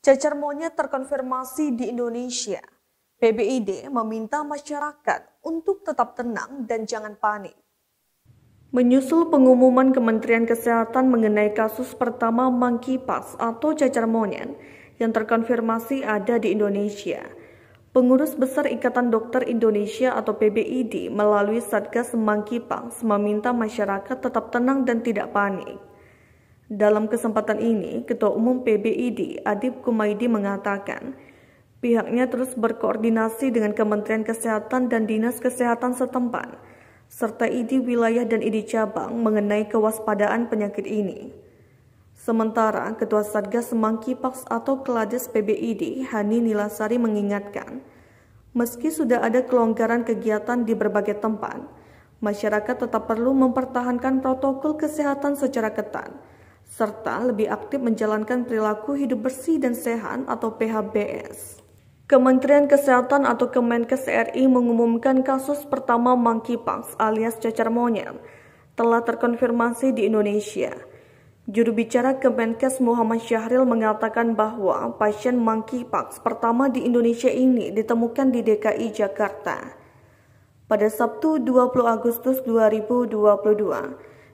Cacar monyet terkonfirmasi di Indonesia. PBID meminta masyarakat untuk tetap tenang dan jangan panik. Menyusul pengumuman Kementerian Kesehatan mengenai kasus pertama monkeypox atau cacar monyet yang terkonfirmasi ada di Indonesia, Pengurus Besar Ikatan Dokter Indonesia atau PBID melalui Satgas Monkeypox meminta masyarakat tetap tenang dan tidak panik. Dalam kesempatan ini, Ketua Umum PBID Adib Kumaidi mengatakan, pihaknya terus berkoordinasi dengan Kementerian Kesehatan dan Dinas Kesehatan setempat, serta ID wilayah dan ID cabang mengenai kewaspadaan penyakit ini. Sementara, Ketua Satgas Semangki Paks atau Kelades PBID, Hani Nilasari mengingatkan, meski sudah ada kelonggaran kegiatan di berbagai tempat, masyarakat tetap perlu mempertahankan protokol kesehatan secara ketat, serta lebih aktif menjalankan perilaku hidup bersih dan sehat atau PHBS. Kementerian Kesehatan atau Kemenkes RI mengumumkan kasus pertama monkeypox alias cacar monyet telah terkonfirmasi di Indonesia. Juru bicara Kemenkes Muhammad Syahril mengatakan bahwa pasien monkeypox pertama di Indonesia ini ditemukan di DKI Jakarta pada Sabtu 20 Agustus 2022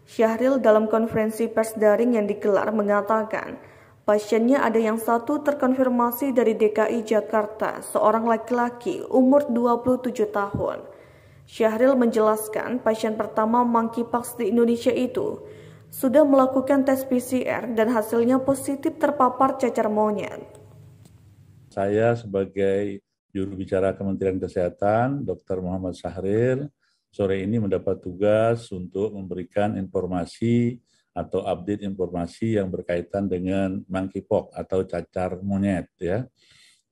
Syahril dalam konferensi pers daring yang digelar mengatakan, pasiennya ada yang satu terkonfirmasi dari DKI Jakarta, seorang laki-laki umur 27 tahun. Syahril menjelaskan pasien pertama monkeypox di Indonesia itu sudah melakukan tes PCR dan hasilnya positif terpapar cacar monyet. Saya sebagai juru bicara Kementerian Kesehatan, Dr. Muhammad Syahril, sore ini mendapat tugas untuk memberikan informasi atau update informasi yang berkaitan dengan monkeypox atau cacar monyet ya.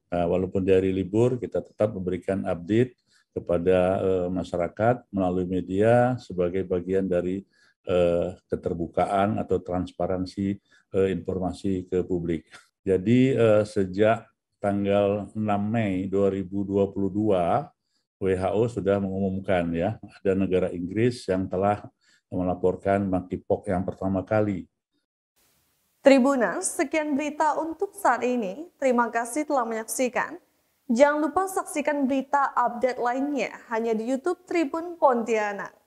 Eh, walaupun dari libur kita tetap memberikan update kepada eh, masyarakat melalui media sebagai bagian dari eh, keterbukaan atau transparansi informasi ke publik. Jadi sejak tanggal 6 Mei 2022 WHO sudah mengumumkan ya, ada negara Inggris yang telah melaporkan monkeypox yang pertama kali. Tribunas, sekian berita untuk saat ini. Terima kasih telah menyaksikan. Jangan lupa saksikan berita update lainnya hanya di YouTube Tribun Pontianak.